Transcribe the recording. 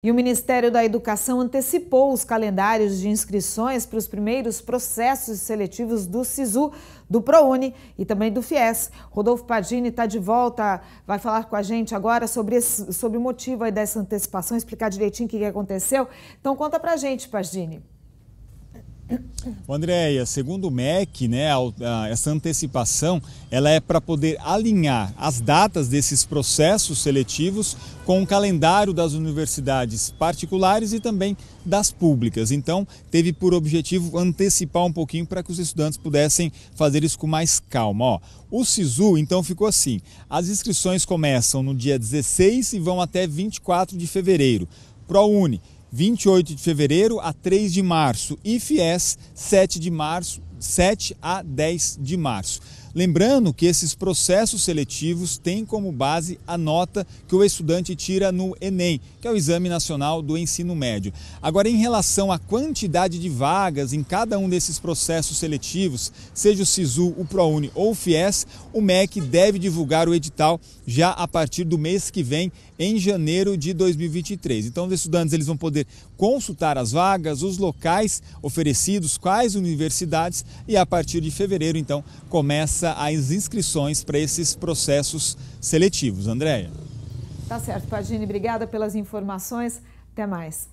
E o Ministério da Educação antecipou os calendários de inscrições para os primeiros processos seletivos do SISU, do ProUni e também do FIES. Rodolfo Padini está de volta, vai falar com a gente agora sobre, esse, sobre o motivo dessa antecipação, explicar direitinho o que aconteceu. Então conta para a gente, Padini. O Andréia, segundo o MEC, né, essa antecipação ela é para poder alinhar as datas desses processos seletivos com o calendário das universidades particulares e também das públicas. Então, teve por objetivo antecipar um pouquinho para que os estudantes pudessem fazer isso com mais calma. Ó, o SISU, então, ficou assim: as inscrições começam no dia 16 e vão até 24 de fevereiro. ProUni 28 de fevereiro a 3 de março e FIES 7 de março, 7 a 10 de março. Lembrando que esses processos seletivos têm como base a nota que o estudante tira no Enem, que é o Exame Nacional do Ensino Médio. Agora, em relação à quantidade de vagas em cada um desses processos seletivos, seja o SISU, o ProUni ou o FIES, o MEC deve divulgar o edital já a partir do mês que vem, em janeiro de 2023. Então, os estudantes eles vão poder consultar as vagas, os locais oferecidos, quais universidades, e a partir de fevereiro, então, começa começa as inscrições para esses processos seletivos. Andréia. Tá certo, Pagini. Obrigada pelas informações. Até mais.